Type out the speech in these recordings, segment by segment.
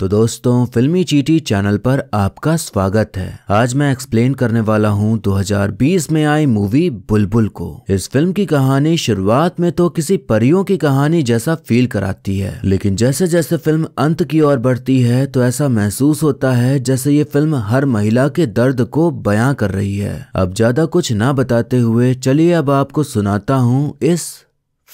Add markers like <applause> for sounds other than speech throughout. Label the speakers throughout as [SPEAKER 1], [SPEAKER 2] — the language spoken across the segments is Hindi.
[SPEAKER 1] तो दोस्तों फिल्मी चीटी चैनल पर आपका स्वागत है आज मैं एक्सप्लेन करने वाला हूं 2020 में आई मूवी बुलबुल को इस फिल्म की कहानी शुरुआत में तो किसी परियों की कहानी जैसा फील कराती है लेकिन जैसे जैसे फिल्म अंत की ओर बढ़ती है तो ऐसा महसूस होता है जैसे ये फिल्म हर महिला के दर्द को बयां कर रही है अब ज्यादा कुछ ना बताते हुए चलिए अब आपको सुनाता हूँ इस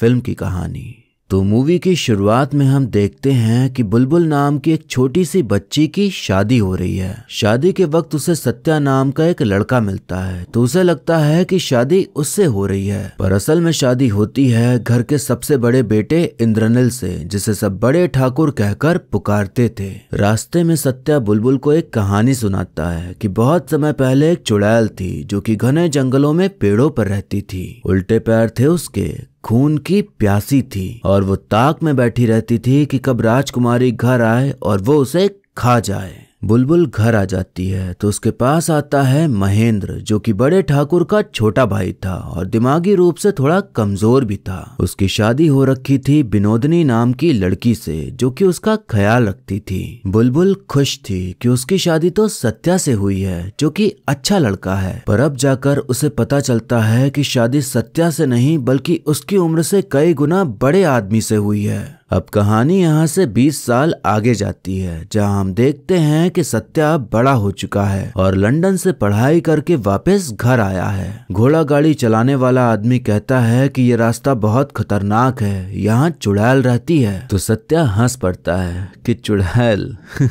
[SPEAKER 1] फिल्म की कहानी तो मूवी की शुरुआत में हम देखते हैं कि बुलबुल नाम की एक छोटी सी बच्ची की शादी हो रही है शादी के वक्त उसे सत्या नाम का एक लड़का मिलता है तो उसे लगता है कि शादी उससे हो रही है पर असल में शादी होती है घर के सबसे बड़े बेटे इंद्रनिल से जिसे सब बड़े ठाकुर कहकर पुकारते थे रास्ते में सत्या बुलबुल को एक कहानी सुनाता है की बहुत समय पहले एक चुड़ैल थी जो की घने जंगलों में पेड़ों पर रहती थी उल्टे पैर थे उसके खून की प्यासी थी और वो ताक में बैठी रहती थी कि कब राजकुमारी घर आए और वो उसे खा जाए बुलबुल घर आ जाती है तो उसके पास आता है महेंद्र जो कि बड़े ठाकुर का छोटा भाई था और दिमागी रूप से थोड़ा कमजोर भी था उसकी शादी हो रखी थी बिनोदनी नाम की लड़की से जो कि उसका ख्याल रखती थी बुलबुल खुश थी कि उसकी शादी तो सत्या से हुई है जो कि अच्छा लड़का है पर अब जाकर उसे पता चलता है कि शादी सत्या से नहीं बल्कि उसकी उम्र से कई गुना बड़े आदमी से हुई है अब कहानी यहाँ से 20 साल आगे जाती है जहाँ हम देखते हैं कि सत्या बड़ा हो चुका है और लंदन से पढ़ाई करके वापस घर आया है घोड़ा गाड़ी चलाने वाला आदमी कहता है कि ये रास्ता बहुत खतरनाक है यहाँ चुड़ैल रहती है तो सत्या हंस पड़ता है कि चुड़ैल <laughs>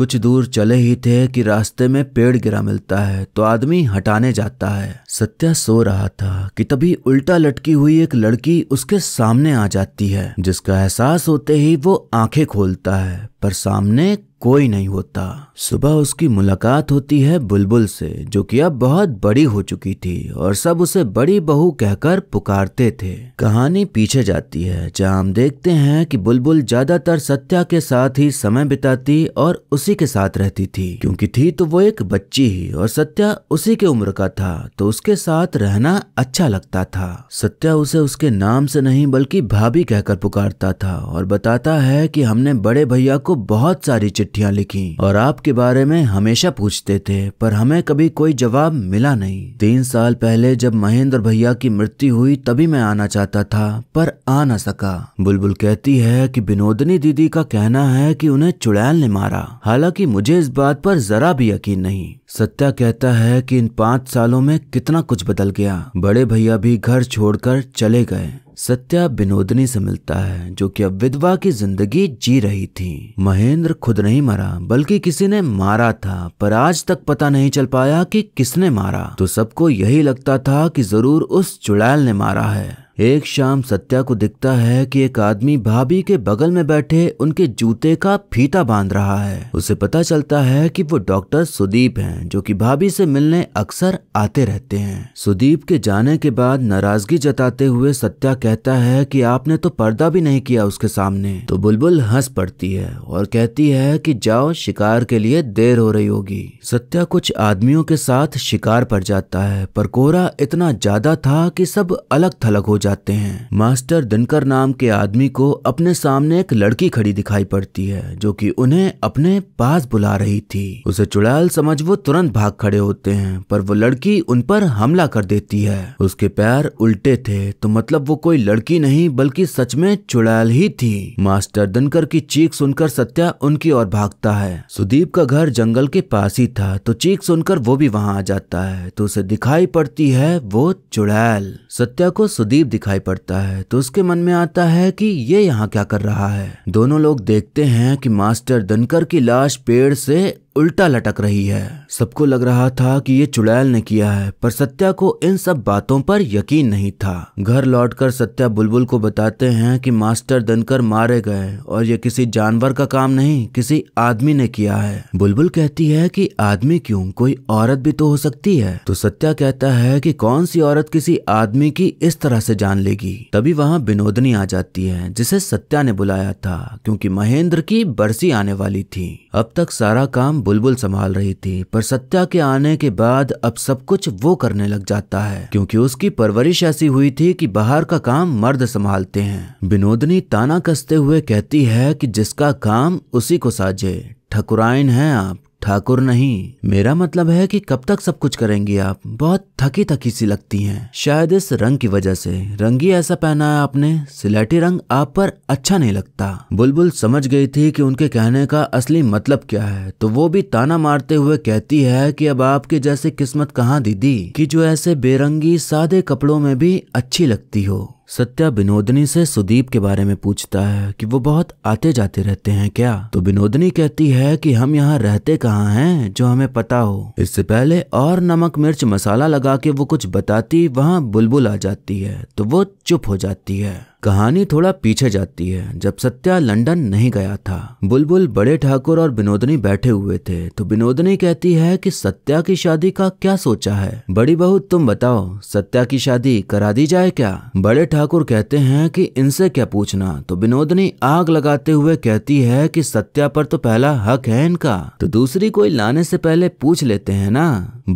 [SPEAKER 1] कुछ दूर चले ही थे कि रास्ते में पेड़ गिरा मिलता है तो आदमी हटाने जाता है सत्या सो रहा था कि तभी उल्टा लटकी हुई एक लड़की उसके सामने आ जाती है जिसका एहसास होते ही वो आंखें खोलता है पर सामने कोई नहीं होता सुबह उसकी मुलाकात होती है बुलबुल से जो कि अब बहुत बड़ी हो चुकी थी और सब उसे बड़ी बहू कहकर पुकारते थे कहानी पीछे जाती है जहां हम देखते हैं कि बुलबुल ज्यादातर सत्या के साथ ही समय बिताती और उसी के साथ रहती थी क्योंकि थी तो वो एक बच्ची ही और सत्या उसी के उम्र का था तो उसके साथ रहना अच्छा लगता था सत्या उसे उसके नाम से नहीं बल्कि भाभी कहकर पुकारता था और बताता है कि हमने बड़े भैया को बहुत सारी चिट्ठियां लिखी और आपके बारे में हमेशा पूछते थे पर हमें कभी कोई जवाब मिला नहीं तीन साल पहले जब महेंद्र भैया की मृत्यु हुई तभी मैं आना चाहता था पर आ ना सका बुलबुल कहती है कि विनोदनी दीदी का कहना है कि उन्हें चुड़ैल ने मारा हालांकि मुझे इस बात पर जरा भी यकीन नहीं सत्या कहता है कि इन पाँच सालों में कितना कुछ बदल गया बड़े भैया भी घर छोड़कर चले गए सत्या बिनोदनी से मिलता है जो कि अब विधवा की जिंदगी जी रही थी महेंद्र खुद नहीं मरा बल्कि किसी ने मारा था पर आज तक पता नहीं चल पाया कि किसने मारा तो सबको यही लगता था कि जरूर उस चुड़ैल ने मारा है एक शाम सत्या को दिखता है कि एक आदमी भाभी के बगल में बैठे उनके जूते का फीता बांध रहा है उसे पता चलता है कि वो डॉक्टर सुदीप हैं जो कि भाभी से मिलने अक्सर आते रहते हैं सुदीप के जाने के बाद नाराजगी जताते हुए सत्या कहता है कि आपने तो पर्दा भी नहीं किया उसके सामने तो बुलबुल हंस पड़ती है और कहती है कि जाओ शिकार के लिए देर हो रही होगी सत्या कुछ आदमियों के साथ शिकार पर जाता है पर कोहरा इतना ज्यादा था कि सब अलग थलग हो जाता जाते हैं मास्टर दिनकर नाम के आदमी को अपने सामने एक लड़की खड़ी दिखाई पड़ती है जो कि उन्हें अपने पास बुला रही थी उसे चुड़ैल समझ वो तुरंत भाग खड़े होते हैं पर वो लड़की उन पर हमला कर देती है उसके पैर उल्टे थे तो मतलब वो कोई लड़की नहीं बल्कि सच में चुड़ैल ही थी मास्टर दिनकर की चीख सुनकर सत्या उनकी ओर भागता है सुदीप का घर जंगल के पास ही था तो चीख सुनकर वो भी वहां आ जाता है तो उसे दिखाई पड़ती है वो चुड़ैल सत्या को सुदीप दिखाई पड़ता है तो उसके मन में आता है कि ये यहाँ क्या कर रहा है दोनों लोग देखते हैं कि मास्टर दनकर की लाश पेड़ से उल्टा लटक रही है सबको लग रहा था कि ये चुड़ैल ने किया है पर सत्या को इन सब बातों पर यकीन नहीं था घर लौटकर सत्या बुलबुल को बताते हैं कि मास्टर दनकर मारे गए और ये किसी जानवर का काम नहीं किसी आदमी ने किया है बुलबुल कहती है कि आदमी क्यों कोई औरत भी तो हो सकती है तो सत्या कहता है कि कौन सी औरत किसी आदमी की इस तरह से जान लेगी तभी वहाँ बिनोदनी आ जाती है जिसे सत्या ने बुलाया था क्योंकि महेंद्र की बरसी आने वाली थी अब तक सारा काम बुलबुल संभाल रही थी पर सत्या के आने के बाद अब सब कुछ वो करने लग जाता है क्योंकि उसकी परवरिश ऐसी हुई थी कि बाहर का काम मर्द संभालते हैं विनोदनी ताना कसते हुए कहती है कि जिसका काम उसी को साजे ठकुराइन है आप ठाकुर नहीं मेरा मतलब है कि कब तक सब कुछ करेंगी आप बहुत थकी थकी सी लगती हैं शायद इस रंग की वजह से रंगी ऐसा पहना है आपने सिलेटी रंग आप पर अच्छा नहीं लगता बुलबुल समझ गई थी कि उनके कहने का असली मतलब क्या है तो वो भी ताना मारते हुए कहती है कि अब आपके जैसे किस्मत कहाँ दीदी कि जो ऐसे बेरंगी सादे कपड़ों में भी अच्छी लगती हो सत्या विनोदनी से सुदीप के बारे में पूछता है कि वो बहुत आते जाते रहते हैं क्या तो विनोदनी कहती है कि हम यहाँ रहते कहाँ हैं जो हमें पता हो इससे पहले और नमक मिर्च मसाला लगा के वो कुछ बताती वहाँ बुलबुल आ जाती है तो वो चुप हो जाती है कहानी थोड़ा पीछे जाती है जब सत्या लंदन नहीं गया था बुलबुल बड़े ठाकुर और बिनोदनी बैठे हुए थे तो बिनोदनी कहती है कि सत्या की शादी का क्या सोचा है बड़ी बहू तुम बताओ सत्या की शादी करा दी जाए क्या बड़े ठाकुर कहते हैं कि इनसे क्या पूछना तो बिनोदनी आग लगाते हुए कहती है कि सत्या पर तो पहला हक है इनका तो दूसरी कोई लाने से पहले पूछ लेते हैं ना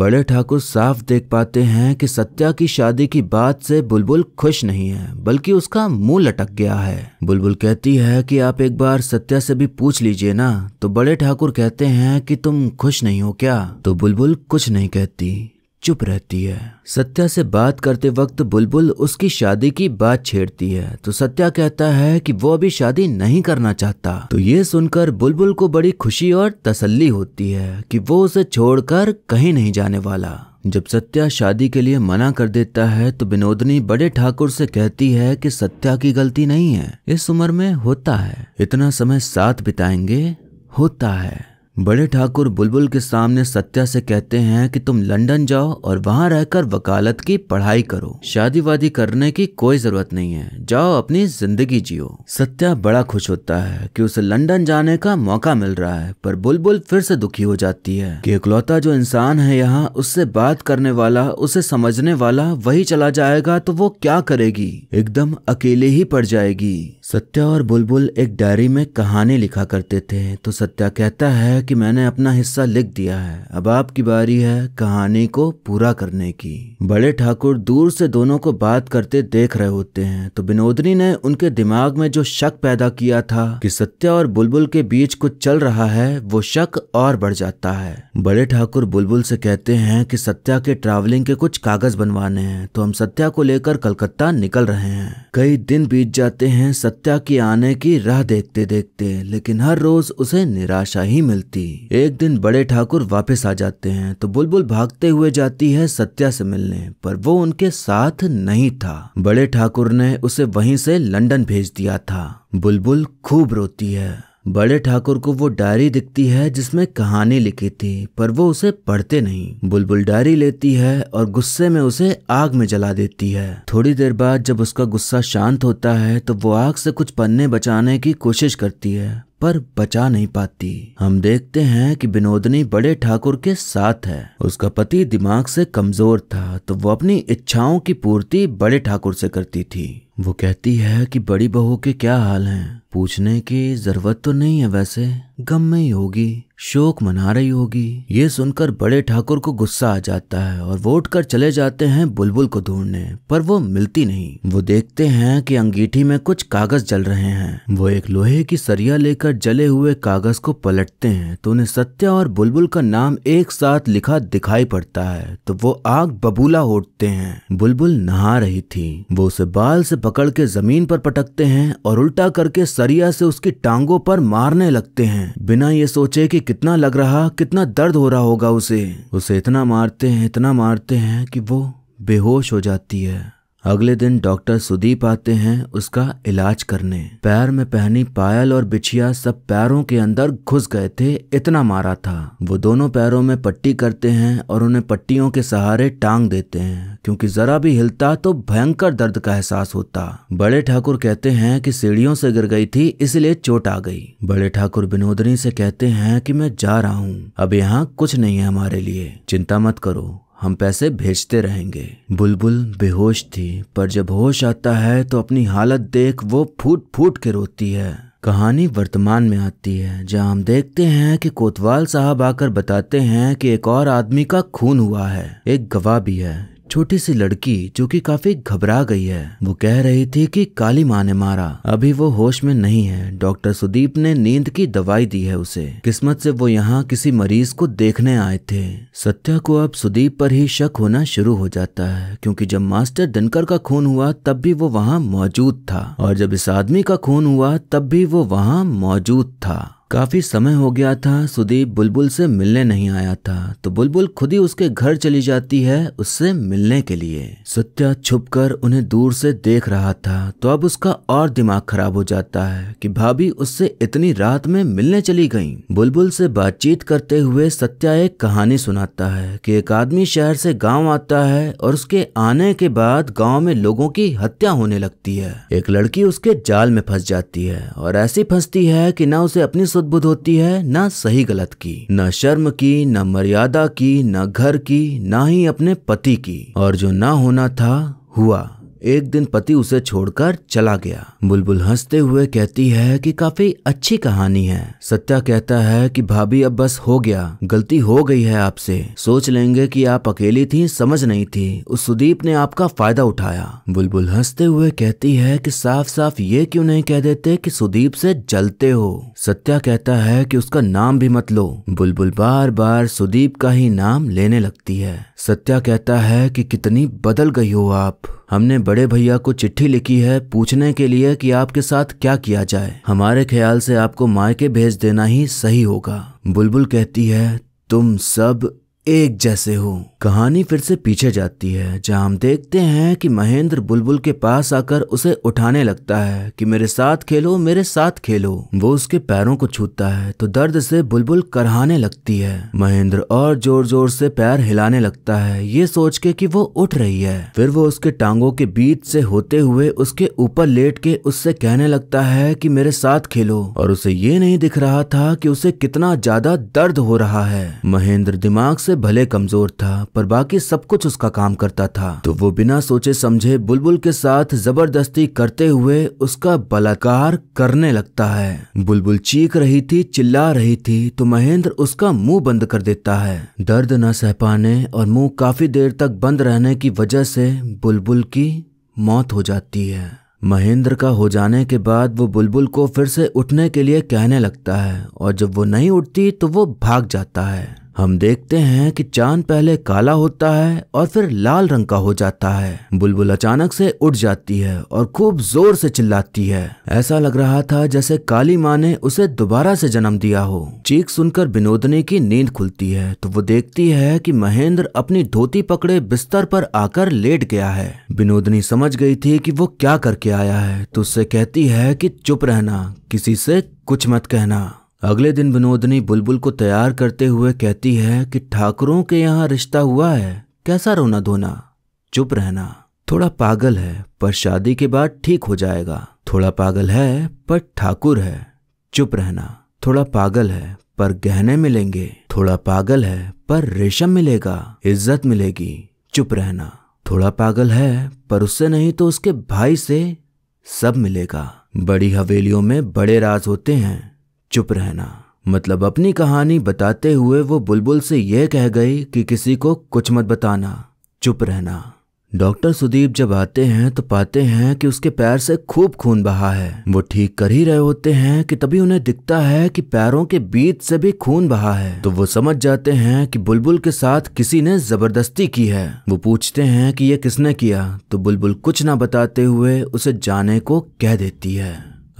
[SPEAKER 1] बड़े ठाकुर साफ देख पाते हैं कि सत्या की शादी की बात से बुलबुल खुश नहीं है बल्कि उसका मुंह लटक गया है बुलबुल कहती है कि आप एक बार सत्या से भी पूछ लीजिए ना तो बड़े ठाकुर कहते हैं कि तुम खुश नहीं हो क्या तो बुलबुल कुछ नहीं कहती चुप रहती है सत्या से बात करते वक्त बुलबुल उसकी शादी की बात छेड़ती है तो सत्या कहता है कि वो अभी शादी नहीं करना चाहता तो ये सुनकर बुलबुल को बड़ी खुशी और तसल्ली होती है कि वो उसे छोड़कर कहीं नहीं जाने वाला जब सत्या शादी के लिए मना कर देता है तो विनोदनी बड़े ठाकुर से कहती है कि सत्या की गलती नहीं है इस उम्र में होता है इतना समय साथ बिताएंगे होता है बड़े ठाकुर बुलबुल के सामने सत्या से कहते हैं कि तुम लंदन जाओ और वहां रहकर वकालत की पढ़ाई करो शादी वादी करने की कोई जरूरत नहीं है जाओ अपनी जिंदगी जियो सत्या बड़ा खुश होता है कि उसे लंदन जाने का मौका मिल रहा है पर बुलबुल फिर से दुखी हो जाती है कि इकलौता जो इंसान है यहाँ उससे बात करने वाला उसे समझने वाला वही चला जाएगा तो वो क्या करेगी एकदम अकेले ही पड़ जाएगी सत्या और बुलबुल एक डायरी में कहानी लिखा करते थे तो सत्या कहता है कि मैंने अपना हिस्सा लिख दिया है अब आपकी बारी है कहानी को पूरा करने की बड़े ठाकुर दूर से दोनों को बात करते देख रहे होते हैं तो बिनोदनी ने उनके दिमाग में जो शक पैदा किया था कि सत्या और बुलबुल के बीच कुछ चल रहा है वो शक और बढ़ जाता है बड़े ठाकुर बुलबुल से कहते हैं कि सत्या के ट्रैवलिंग के कुछ कागज बनवाने हैं तो हम सत्या को लेकर कलकत्ता निकल रहे हैं कई दिन बीत जाते हैं सत्या के आने की राह देखते देखते लेकिन हर रोज उसे निराशा ही मिलती होती एक दिन बड़े ठाकुर वापस आ जाते हैं तो बुलबुल भागते हुए जाती है सत्या से मिलने पर वो उनके साथ नहीं था बड़े ठाकुर ने उसे वहीं से लंदन भेज दिया था बुलबुल खूब रोती है बड़े ठाकुर को वो डायरी दिखती है जिसमें कहानी लिखी थी पर वो उसे पढ़ते नहीं बुलबुल डायरी लेती है और गुस्से में उसे आग में जला देती है थोड़ी देर बाद जब उसका गुस्सा शांत होता है तो वो आग से कुछ पन्ने बचाने की कोशिश करती है पर बचा नहीं पाती हम देखते हैं कि बिनोदनी बड़े ठाकुर के साथ है उसका पति दिमाग से कमजोर था तो वो अपनी इच्छाओं की पूर्ति बड़े ठाकुर से करती थी वो कहती है कि बड़ी बहू के क्या हाल हैं पूछने की जरूरत तो नहीं है वैसे गम में ही होगी शोक मना रही होगी ये सुनकर बड़े ठाकुर को गुस्सा आ जाता है और वोट कर चले जाते हैं बुलबुल को ढूंढने पर वो मिलती नहीं वो देखते हैं कि अंगीठी में कुछ कागज जल रहे हैं वो एक लोहे की सरिया लेकर जले हुए कागज को पलटते हैं तो उन्हें सत्या और बुलबुल का नाम एक साथ लिखा दिखाई पड़ता है तो वो आग बबूला होटते हैं बुलबुल नहा रही थी वो उसे बाल से पकड़ के जमीन पर पटकते हैं और उल्टा करके सर सरिया से उसकी टांगों पर मारने लगते हैं बिना ये सोचे कि कितना लग रहा कितना दर्द हो रहा होगा उसे उसे इतना मारते हैं इतना मारते हैं कि वो बेहोश हो जाती है अगले दिन डॉक्टर सुदीप आते हैं उसका इलाज करने पैर में पहनी पायल और बिछिया सब पैरों के अंदर घुस गए थे इतना मारा था वो दोनों पैरों में पट्टी करते हैं और उन्हें पट्टियों के सहारे टांग देते हैं क्योंकि जरा भी हिलता तो भयंकर दर्द का एहसास होता बड़े ठाकुर कहते हैं कि सीढ़ियों से गिर गई थी इसलिए चोट आ गई बड़े ठाकुर बिनोदनी से कहते हैं कि मैं जा रहा हूँ अब यहाँ कुछ नहीं है हमारे लिए चिंता मत करो हम पैसे भेजते रहेंगे बुलबुल बेहोश थी पर जब होश आता है तो अपनी हालत देख वो फूट फूट के रोती है कहानी वर्तमान में आती है जहां हम देखते हैं कि कोतवाल साहब आकर बताते हैं कि एक और आदमी का खून हुआ है एक गवाह भी है छोटी सी लड़की जो कि काफी घबरा गई है वो कह रही थी कि काली माँ ने मारा अभी वो होश में नहीं है डॉक्टर सुदीप ने नींद की दवाई दी है उसे किस्मत से वो यहाँ किसी मरीज को देखने आए थे सत्या को अब सुदीप पर ही शक होना शुरू हो जाता है क्योंकि जब मास्टर दिनकर का खून हुआ तब भी वो वहाँ मौजूद था और जब इस आदमी का खून हुआ तब भी वो वहाँ मौजूद था काफ़ी समय हो गया था सुदीप बुलबुल से मिलने नहीं आया था तो बुलबुल खुद ही उसके घर चली जाती है उससे मिलने के लिए सत्या छुपकर उन्हें दूर से देख रहा था तो अब उसका और दिमाग खराब हो जाता है कि भाभी उससे इतनी रात में मिलने चली गईं। बुलबुल से बातचीत करते हुए सत्या एक कहानी सुनाता है कि एक आदमी शहर से गाँव आता है और उसके आने के बाद गाँव में लोगों की हत्या होने लगती है एक लड़की उसके जाल में फंस जाती है और ऐसी फंसती है की न उसे अपनी बहुत बुद्ध होती है न सही गलत की न शर्म की न मर्यादा की न घर की न ही अपने पति की और जो ना होना था हुआ एक दिन पति उसे छोड़कर चला गया बुलबुल हंसते हुए कहती है कि काफी अच्छी कहानी है सत्या कहता है कि भाभी अब बस हो गया गलती हो गई है आपसे सोच लेंगे कि आप अकेली थी समझ नहीं थी उस सुदीप ने आपका फायदा उठाया बुलबुल हंसते हुए कहती है कि साफ साफ ये क्यों नहीं कह देते कि सुदीप से जलते हो सत्या कहता है कि उसका नाम भी मत लो बुलबुल बार बार सुदीप का ही नाम लेने लगती है सत्या कहता है कि कितनी बदल गई हो आप हमने बड़े भैया को चिट्ठी लिखी है पूछने के लिए कि आपके साथ क्या किया जाए हमारे ख्याल से आपको मायके भेज देना ही सही होगा बुलबुल कहती है तुम सब एक जैसे हो कहानी फिर से पीछे जाती है जहां हम देखते हैं कि महेंद्र बुलबुल के पास आकर उसे उठाने लगता है कि मेरे साथ खेलो मेरे साथ खेलो वो उसके पैरों को छूता है तो दर्द से बुलबुल करहाने लगती है महेंद्र और जोर जोर से पैर हिलाने लगता है ये सोच के कि वो उठ रही है फिर वो उसके टांगों के बीच से होते हुए उसके ऊपर लेट के उससे कहने लगता है की मेरे साथ खेलो और उसे ये नहीं दिख रहा था कि उसे कितना ज्यादा दर्द हो रहा है महेंद्र दिमाग से से भले कमजोर था पर बाकी सब कुछ उसका काम करता था तो वो बिना सोचे समझे बुलबुल के साथ जबरदस्ती करते हुए उसका बलाकार करने लगता है बुलबुल चीख रही थी चिल्ला रही थी तो महेंद्र उसका मुंह बंद कर देता है दर्द न सह पाने और मुंह काफी देर तक बंद रहने की वजह से बुलबुल की मौत हो जाती है महेंद्र का हो जाने के बाद वो बुलबुल को फिर से उठने के लिए कहने लगता है और जब वो नहीं उठती तो वो भाग जाता है हम देखते हैं कि चांद पहले काला होता है और फिर लाल रंग का हो जाता है बुलबुल अचानक से उठ जाती है और खूब जोर से चिल्लाती है ऐसा लग रहा था जैसे काली माँ ने उसे दोबारा से जन्म दिया हो चीख सुनकर विनोदनी की नींद खुलती है तो वो देखती है कि महेंद्र अपनी धोती पकड़े बिस्तर पर आकर लेट गया है विनोदनी समझ गई थी कि वो क्या करके आया है तो उससे कहती है कि चुप रहना किसी से कुछ मत कहना अगले दिन विनोदनी बुलबुल को तैयार करते हुए कहती है कि ठाकुरों के यहाँ रिश्ता हुआ है कैसा रोना धोना चुप रहना थोड़ा पागल है पर शादी के बाद ठीक हो जाएगा थोड़ा पागल है पर ठाकुर है चुप रहना थोड़ा पागल है पर गहने मिलेंगे थोड़ा पागल है पर रेशम मिलेगा इज्जत मिलेगी चुप रहना थोड़ा पागल है पर उससे नहीं तो उसके भाई से सब मिलेगा बड़ी हवेलियों में बड़े राज होते हैं चुप रहना मतलब अपनी कहानी बताते हुए वो बुलबुल से यह कह गई कि किसी को कुछ मत बताना चुप रहना डॉक्टर सुदीप जब आते हैं तो पाते हैं कि उसके पैर से खूब खून बहा है वो ठीक कर ही रहे होते हैं कि तभी उन्हें दिखता है कि पैरों के बीच से भी खून बहा है तो वो समझ जाते हैं कि बुलबुल के साथ किसी ने जबरदस्ती की है वो पूछते हैं कि ये किसने किया तो बुलबुल कुछ ना बताते हुए उसे जाने को कह देती है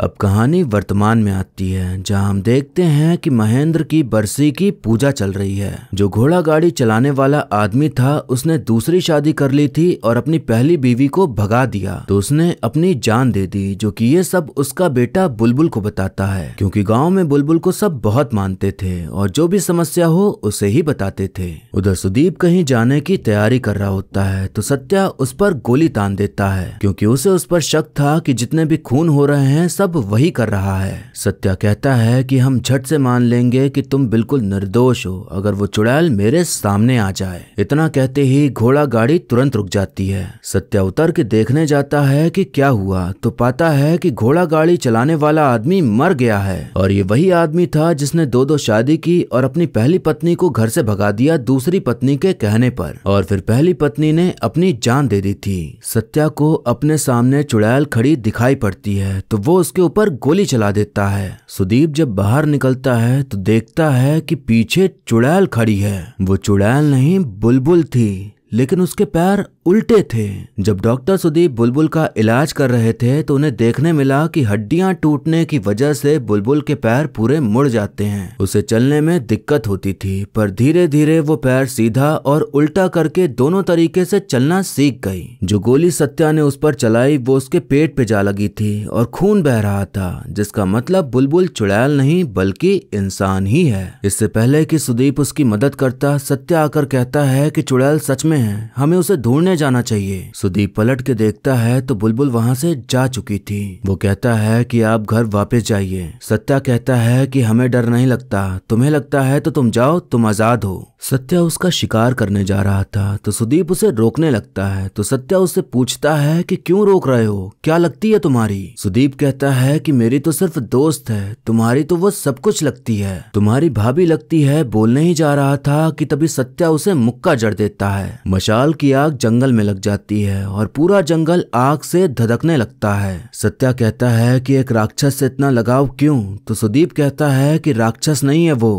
[SPEAKER 1] अब कहानी वर्तमान में आती है जहां हम देखते हैं कि महेंद्र की बरसी की पूजा चल रही है जो घोड़ा गाड़ी चलाने वाला आदमी था उसने दूसरी शादी कर ली थी और अपनी पहली बीवी को भगा दिया तो उसने अपनी जान दे दी जो कि ये सब उसका बेटा बुलबुल को बताता है क्योंकि गाँव में बुलबुल को सब बहुत मानते थे और जो भी समस्या हो उसे ही बताते थे उधर सुदीप कहीं जाने की तैयारी कर रहा होता है तो सत्या उस पर गोली तान देता है क्योंकि उसे उस पर शक था कि जितने भी खून हो रहे हैं सब सब वही कर रहा है सत्या कहता है कि हम झट से मान लेंगे कि तुम बिल्कुल निर्दोष हो अगर वो चुड़ैल मेरे सामने आ जाए इतना कहते ही घोड़ा गाड़ी तुरंत रुक जाती है सत्या उतर के देखने जाता है कि क्या हुआ तो पाता है कि घोड़ा गाड़ी चलाने वाला आदमी मर गया है और ये वही आदमी था जिसने दो दो शादी की और अपनी पहली पत्नी को घर से भगा दिया दूसरी पत्नी के कहने पर और फिर पहली पत्नी ने अपनी जान दे दी थी सत्या को अपने सामने चुड़ैल खड़ी दिखाई पड़ती है तो वो उस उसके ऊपर गोली चला देता है सुदीप जब बाहर निकलता है तो देखता है कि पीछे चुड़ैल खड़ी है वो चुड़ैल नहीं बुलबुल थी लेकिन उसके पैर उल्टे थे जब डॉक्टर सुदीप बुलबुल का इलाज कर रहे थे तो उन्हें देखने मिला कि हड्डियां टूटने की वजह से बुलबुल के पैर पूरे मुड़ जाते हैं उसे चलने में दिक्कत होती थी पर धीरे धीरे वो पैर सीधा और उल्टा करके दोनों तरीके से चलना सीख गई जो गोली सत्या ने उस पर चलाई वो उसके पेट पे जा लगी थी और खून बह रहा था जिसका मतलब बुलबुल चुड़ैल नहीं बल्कि इंसान ही है इससे पहले की सुदीप उसकी मदद करता सत्या आकर कहता है की चुड़ैल सच में है हमें उसे ढूंढने में जाना चाहिए सुदीप पलट के देखता है तो बुलबुल वहाँ से जा चुकी थी वो कहता है कि आप घर वापस जाइए सत्या कहता है कि हमें डर नहीं लगता तुम्हें लगता है तो तुम जाओ तुम आजाद हो सत्या उसका शिकार करने जा रहा था तो सुदीप उसे रोकने लगता है तो सत्या उससे पूछता है कि क्यों रोक रहे हो क्या लगती है तुम्हारी सुदीप कहता है कि मेरी तो सिर्फ दोस्त है तुम्हारी तो वो सब कुछ लगती है तुम्हारी भाभी लगती है बोलने ही जा रहा था कि तभी सत्या उसे मुक्का जड़ देता है मशाल की आग जंगल जंगल में लग जाती है और पूरा जंगल आग से धधकने लगता है सत्या कहता है कि एक राक्षस से इतना लगाव क्यों तो सुदीप कहता है कि राक्षस नहीं है वो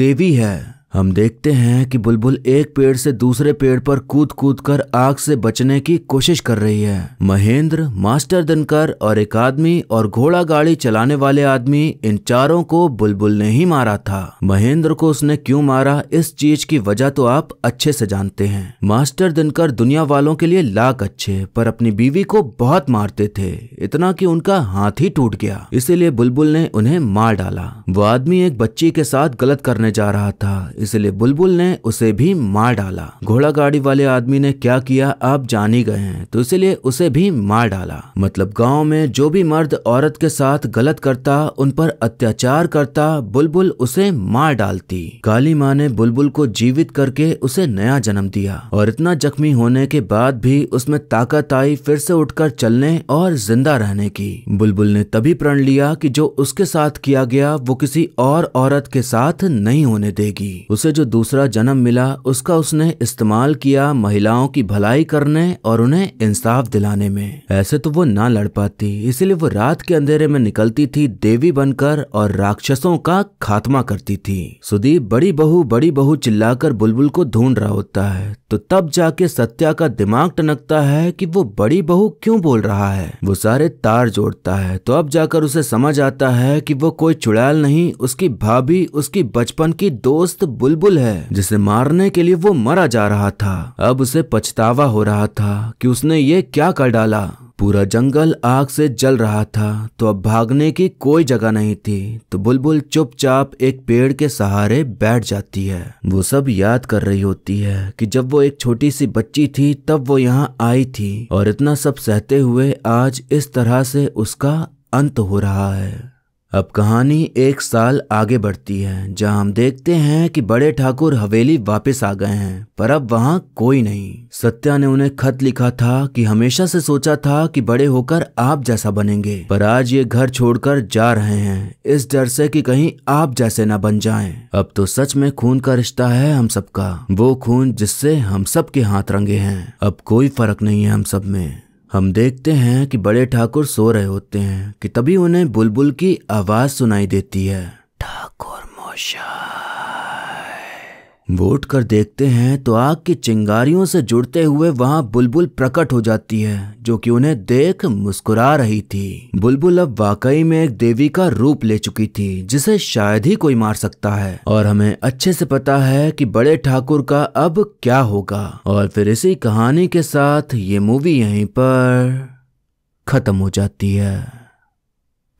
[SPEAKER 1] देवी है हम देखते हैं कि बुलबुल एक पेड़ से दूसरे पेड़ पर कूद कूद कर आग से बचने की कोशिश कर रही है महेंद्र मास्टर दनकर और एक आदमी और घोड़ा गाड़ी चलाने वाले आदमी इन चारों को बुलबुल ने ही मारा था महेंद्र को उसने क्यों मारा इस चीज की वजह तो आप अच्छे से जानते हैं मास्टर दिनकर दुनिया वालों के लिए लाख अच्छे पर अपनी बीवी को बहुत मारते थे इतना की उनका हाथ ही टूट गया इसीलिए बुलबुल ने उन्हें मार डाला वो आदमी एक बच्ची के साथ गलत करने जा रहा था इसलिए बुलबुल ने उसे भी मार डाला घोड़ा गाड़ी वाले आदमी ने क्या किया आप जान ही गए हैं तो इसलिए उसे भी मार डाला मतलब गांव में जो भी मर्द औरत के साथ गलत करता उन पर अत्याचार करता बुलबुल उसे मार डालती काली माँ ने बुलबुल को जीवित करके उसे नया जन्म दिया और इतना जख्मी होने के बाद भी उसमें ताकत आई फिर से उठकर चलने और जिंदा रहने की बुलबुल ने तभी प्रण लिया कि जो उसके साथ किया गया वो किसी और औरत के साथ नहीं होने देगी उसे जो दूसरा जन्म मिला उसका उसने इस्तेमाल किया महिलाओं की भलाई करने और उन्हें इंसाफ दिलाने में ऐसे तो वो ना लड़ पाती इसीलिए वो रात के अंधेरे में निकलती थी देवी बनकर और राक्षसों का खात्मा करती थी सुदीप बड़ी बहू बड़ी बहू चिल्लाकर बुलबुल को ढूंढ रहा होता है तो तब जाके सत्या का दिमाग टनकता है कि वो बड़ी बहू क्यों बोल रहा है वो सारे तार जोड़ता है तो अब जाकर उसे समझ आता है कि वो कोई चुड़ैल नहीं उसकी भाभी उसकी बचपन की दोस्त बुलबुल है जिसे मारने के लिए वो मरा जा रहा था अब उसे पछतावा हो रहा था कि उसने ये क्या कर डाला पूरा जंगल आग से जल रहा था तो अब भागने की कोई जगह नहीं थी तो बुलबुल चुपचाप एक पेड़ के सहारे बैठ जाती है वो सब याद कर रही होती है कि जब वो एक छोटी सी बच्ची थी तब वो यहाँ आई थी और इतना सब सहते हुए आज इस तरह से उसका अंत हो रहा है अब कहानी एक साल आगे बढ़ती है जहां हम देखते हैं कि बड़े ठाकुर हवेली वापस आ गए हैं पर अब वहां कोई नहीं सत्या ने उन्हें खत लिखा था कि हमेशा से सोचा था कि बड़े होकर आप जैसा बनेंगे पर आज ये घर छोड़कर जा रहे हैं इस डर से कि कहीं आप जैसे ना बन जाएं। अब तो सच में खून का रिश्ता है हम सबका वो खून जिससे हम के हाथ रंगे हैं अब कोई फर्क नहीं है हम सब में हम देखते हैं कि बड़े ठाकुर सो रहे होते हैं कि तभी उन्हें बुलबुल की आवाज सुनाई देती है ठाकुर मोशा वोट कर देखते हैं तो आग की चिंगारियों से जुड़ते हुए वहाँ बुलबुल प्रकट हो जाती है जो कि उन्हें देख मुस्कुरा रही थी बुलबुल अब वाकई में एक देवी का रूप ले चुकी थी जिसे शायद ही कोई मार सकता है और हमें अच्छे से पता है कि बड़े ठाकुर का अब क्या होगा और फिर इसी कहानी के साथ ये मूवी यहीं पर खत्म हो जाती है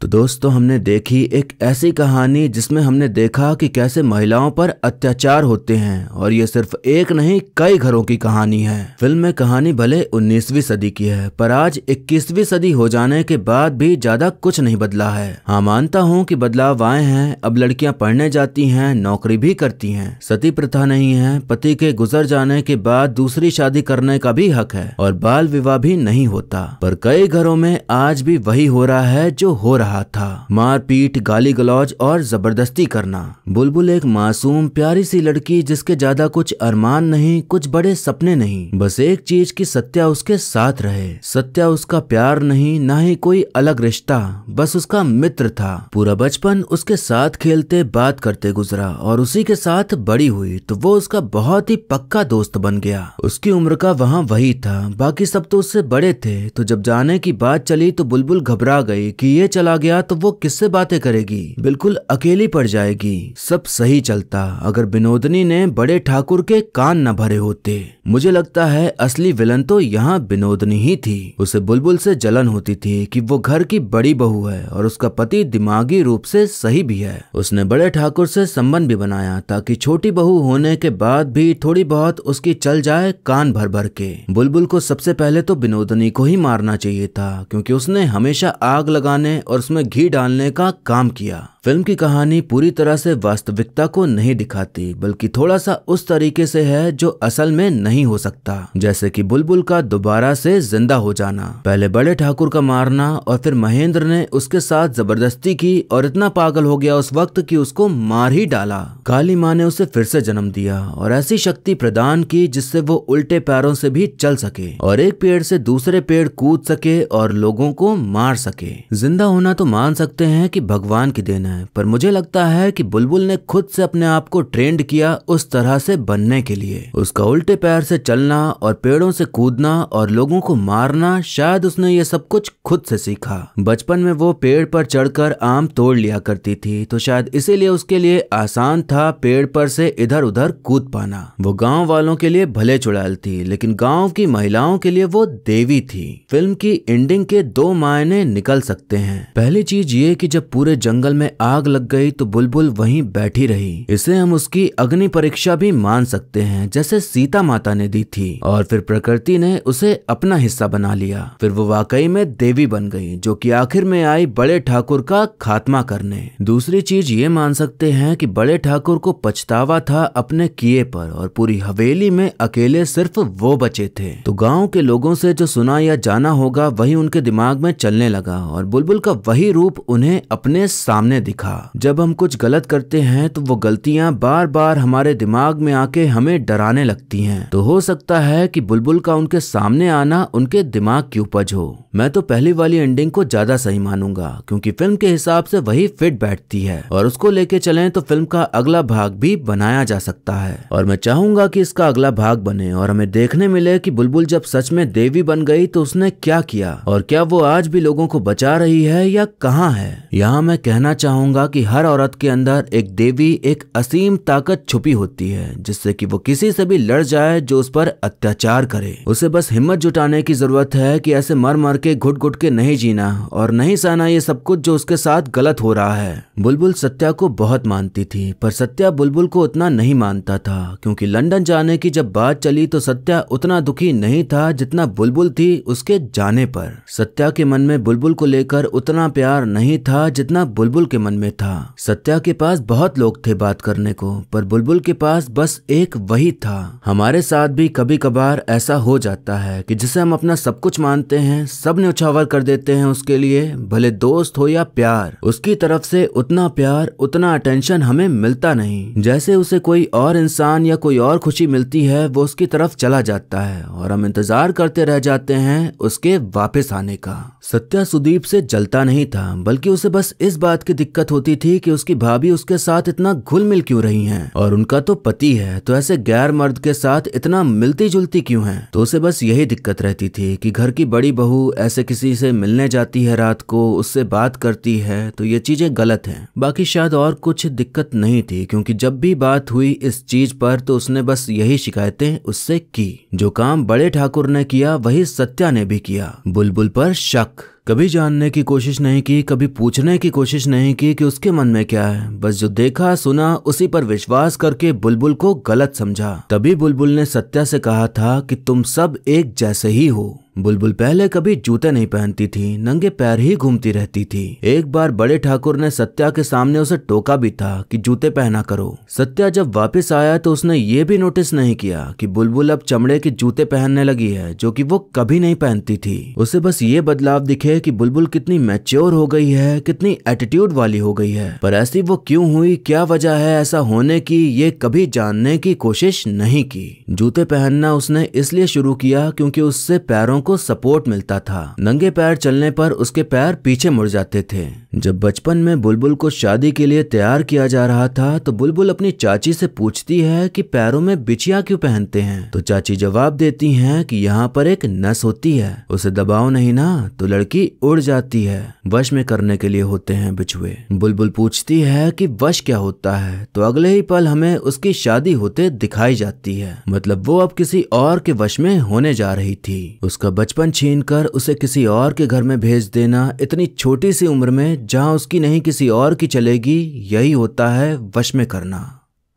[SPEAKER 1] तो दोस्तों हमने देखी एक ऐसी कहानी जिसमें हमने देखा कि कैसे महिलाओं पर अत्याचार होते हैं और ये सिर्फ एक नहीं कई घरों की कहानी है फिल्म में कहानी भले 19वीं सदी की है पर आज 21वीं सदी हो जाने के बाद भी ज्यादा कुछ नहीं बदला है हाँ मानता हूँ कि बदलाव आए हैं अब लड़कियां पढ़ने जाती हैं नौकरी भी करती हैं सती प्रथा नहीं है पति के गुजर जाने के बाद दूसरी शादी करने का भी हक है और बाल विवाह भी नहीं होता पर कई घरों में आज भी वही हो रहा है जो हो रहा रहा था मारपीट गाली गलौज और जबरदस्ती करना बुलबुल एक मासूम प्यारी सी लड़की जिसके ज्यादा कुछ अरमान नहीं कुछ बड़े सपने नहीं बस एक चीज की सत्या उसके साथ रहे सत्या उसका प्यार नहीं ना ही कोई अलग रिश्ता बस उसका मित्र था पूरा बचपन उसके साथ खेलते बात करते गुजरा और उसी के साथ बड़ी हुई तो वो उसका बहुत ही पक्का दोस्त बन गया उसकी उम्र का वहाँ वही था बाकी सब तो उससे बड़े थे तो जब जाने की बात चली तो बुलबुल घबरा गई कि ये चला गया तो वो किससे बातें करेगी बिल्कुल अकेली पड़ जाएगी सब सही चलता अगर बिनोदनी ने बड़े ठाकुर के कान न भरे होते मुझे लगता है असली विलन तो यहाँ बिनोदनी ही थी उसे बुलबुल से जलन होती थी कि वो घर की बड़ी बहू है और उसका पति दिमागी रूप से सही भी है उसने बड़े ठाकुर से संबंध भी बनाया ताकि छोटी बहू होने के बाद भी थोड़ी बहुत उसकी चल जाए कान भर भर के बुलबुल को सबसे पहले तो बिनोदनी को ही मारना चाहिए था क्योंकि उसने हमेशा आग लगाने और उसमें घी डालने का काम किया फिल्म की कहानी पूरी तरह से वास्तविकता को नहीं दिखाती बल्कि थोड़ा सा उस तरीके से है जो असल में नहीं हो सकता जैसे कि बुलबुल का दोबारा से जिंदा हो जाना पहले बड़े ठाकुर का मारना और फिर महेंद्र ने उसके साथ जबरदस्ती की और इतना पागल हो गया उस वक्त की उसको मार ही डाला काली माँ ने उसे फिर से जन्म दिया और ऐसी शक्ति प्रदान की जिससे वो उल्टे पैरों से भी चल सके और एक पेड़ से दूसरे पेड़ कूद सके और लोगों को मार सके जिंदा होना तो मान सकते हैं कि भगवान की देन है हैं पर मुझे लगता है कि बुलबुल ने खुद से अपने आप को ट्रेंड किया उस तरह से बनने के लिए उसका उल्टे पैर से चलना और पेड़ों से कूदना और लोगों को मारना शायद उसने ये सब कुछ खुद से सीखा बचपन में वो पेड़ पर चढ़कर आम तोड़ लिया करती थी तो शायद इसीलिए उसके लिए आसान था पेड़ पर से इधर उधर कूद पाना वो गाँव वालों के लिए भले चुड़ैल थी लेकिन गाँव की महिलाओं के लिए वो देवी थी फिल्म की एंडिंग के दो मायने निकल सकते हैं पहली चीज ये कि जब पूरे जंगल में आग लग गई तो बुलबुल वहीं बैठी रही इसे हम उसकी अग्नि परीक्षा भी मान सकते हैं जैसे सीता माता ने दी थी और फिर प्रकृति ने उसे अपना हिस्सा बना लिया फिर वो वाकई में देवी बन गई जो कि आखिर में आई बड़े ठाकुर का खात्मा करने दूसरी चीज ये मान सकते हैं कि बड़े ठाकुर को पछतावा था अपने किए पर और पूरी हवेली में अकेले सिर्फ वो बचे थे तो गांव के लोगों से जो सुना या जाना होगा वही उनके दिमाग में चलने लगा और बुलबुल का वही रूप उन्हें अपने सामने दिया दिखा जब हम कुछ गलत करते हैं तो वो गलतियां बार बार हमारे दिमाग में आके हमें डराने लगती हैं तो हो सकता है कि बुलबुल का उनके सामने आना उनके दिमाग की उपज हो मैं तो पहली वाली एंडिंग को ज्यादा सही मानूंगा क्योंकि फिल्म के हिसाब से वही फिट बैठती है और उसको लेके चलें तो फिल्म का अगला भाग भी बनाया जा सकता है और मैं चाहूंगा कि इसका अगला भाग बने और हमें देखने मिले कि बुलबुल जब सच में देवी बन गई तो उसने क्या किया और क्या वो आज भी लोगों को बचा रही है या कहाँ है यहाँ मैं कहना चाहूँ कहूंगा कि हर औरत के अंदर एक देवी एक असीम ताकत छुपी होती है जिससे कि वो किसी से भी लड़ जाए जो उस पर अत्याचार करे उसे बस हिम्मत जुटाने की जरूरत है कि ऐसे मर मर के घुट घुट के नहीं जीना और नहीं सहना ये सब कुछ जो उसके साथ गलत हो रहा है बुलबुल सत्या को बहुत मानती थी पर सत्या बुलबुल को उतना नहीं मानता था क्योंकि लंदन जाने की जब बात चली तो सत्या उतना दुखी नहीं था जितना बुलबुल थी उसके जाने पर सत्या के मन में बुलबुल को लेकर उतना प्यार नहीं था जितना बुलबुल के मन मन में था सत्या के पास बहुत लोग थे बात करने को पर बुलबुल के पास बस एक वही था हमारे साथ भी कभी कभार ऐसा हो जाता है कि जिसे हम अपना सब कुछ मानते हैं सब ने उछावर कर देते हैं उसके लिए भले दोस्त हो या प्यार उसकी तरफ से उतना प्यार उतना अटेंशन हमें मिलता नहीं जैसे उसे कोई और इंसान या कोई और खुशी मिलती है वो उसकी तरफ चला जाता है और हम इंतजार करते रह जाते हैं उसके वापस आने का सत्या सुदीप से जलता नहीं था बल्कि उसे बस इस बात की दिक्कत होती थी कि उसकी भाभी उसके साथ इतना घुल मिल क्यों रही हैं और उनका तो पति है तो ऐसे गैर मर्द के साथ इतना मिलती जुलती क्यों है तो उसे बस यही दिक्कत रहती थी कि घर की बड़ी बहू ऐसे किसी से मिलने जाती है रात को उससे बात करती है तो ये चीजें गलत है बाकी शायद और कुछ दिक्कत नहीं थी क्योंकि जब भी बात हुई इस चीज पर तो उसने बस यही शिकायतें उससे की जो काम बड़े ठाकुर ने किया वही सत्या ने भी किया बुलबुल पर शक तक कभी जानने की कोशिश नहीं की कभी पूछने की कोशिश नहीं की कि उसके मन में क्या है बस जो देखा सुना उसी पर विश्वास करके बुलबुल को गलत समझा तभी बुलबुल ने सत्या से कहा था कि तुम सब एक जैसे ही हो बुलबुल पहले कभी जूते नहीं पहनती थी नंगे पैर ही घूमती रहती थी एक बार बड़े ठाकुर ने सत्या के सामने उसे टोका भी था कि जूते पहना करो सत्या जब वापस आया तो उसने ये भी नोटिस नहीं किया कि बुलबुल अब चमड़े के जूते पहनने लगी है जो कि वो कभी नहीं पहनती थी उसे बस ये बदलाव दिखे कि बुलबुल कितनी मैच्योर हो गई है कितनी एटीट्यूड वाली हो गई है पर ऐसी वो क्यों हुई क्या वजह है ऐसा होने की ये कभी जानने की कोशिश नहीं की जूते पहनना उसने इसलिए शुरू किया क्योंकि उससे पैरों को सपोर्ट मिलता था नंगे पैर चलने पर उसके पैर पीछे मुड़ जाते थे जब बचपन में बुलबुल को शादी के लिए तैयार किया जा रहा था तो बुलबुल अपनी चाची से पूछती है कि पैरों में बिछिया क्यों पहनते हैं तो चाची जवाब देती हैं कि यहाँ पर एक नस होती है उसे दबाओ नहीं ना तो लड़की उड़ जाती है वश में करने के लिए होते हैं बिछुए बुलबुल पूछती है कि वश क्या होता है तो अगले ही पल हमें उसकी शादी होते दिखाई जाती है मतलब वो अब किसी और के वश में होने जा रही थी उसका बचपन छीन कर उसे किसी और के घर में भेज देना इतनी छोटी सी उम्र में जहाँ उसकी नहीं किसी और की चलेगी यही होता है वश में करना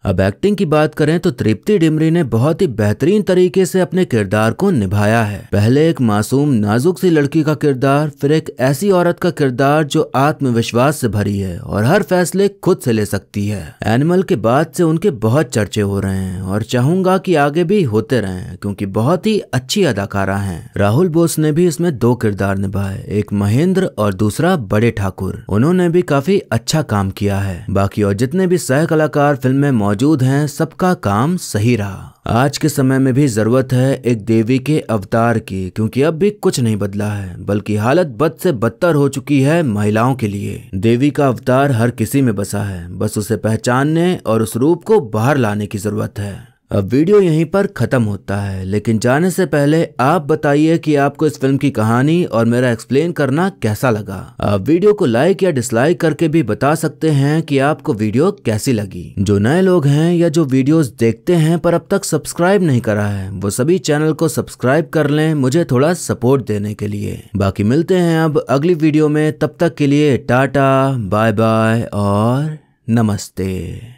[SPEAKER 1] अब एक्टिंग की बात करें तो तृप्ति डिमरी ने बहुत ही बेहतरीन तरीके से अपने किरदार को निभाया है पहले एक मासूम नाजुक सी लड़की का किरदार फिर एक ऐसी औरत का किरदार जो आत्मविश्वास से भरी है और हर फैसले खुद से ले सकती है एनिमल के बाद से उनके बहुत चर्चे हो रहे हैं और चाहूंगा कि आगे भी होते रहे क्योंकि बहुत ही अच्छी अदाकारा है राहुल बोस ने भी इसमें दो किरदार निभाए एक महेंद्र और दूसरा बड़े ठाकुर उन्होंने भी काफी अच्छा काम किया है बाकी और जितने भी सह कलाकार फिल्म में मौजूद हैं सबका काम सही रहा आज के समय में भी जरूरत है एक देवी के अवतार की क्योंकि अब भी कुछ नहीं बदला है बल्कि हालत बद से बदतर हो चुकी है महिलाओं के लिए देवी का अवतार हर किसी में बसा है बस उसे पहचानने और उस रूप को बाहर लाने की जरूरत है अब वीडियो यहीं पर ख़त्म होता है लेकिन जाने से पहले आप बताइए कि आपको इस फिल्म की कहानी और मेरा एक्सप्लेन करना कैसा लगा आप वीडियो को लाइक या डिसलाइक करके भी बता सकते हैं कि आपको वीडियो कैसी लगी जो नए लोग हैं या जो वीडियोस देखते हैं पर अब तक सब्सक्राइब नहीं करा है वो सभी चैनल को सब्सक्राइब कर लें मुझे थोड़ा सपोर्ट देने के लिए बाकी मिलते हैं अब अगली वीडियो में तब तक के लिए टाटा बाय बाय और नमस्ते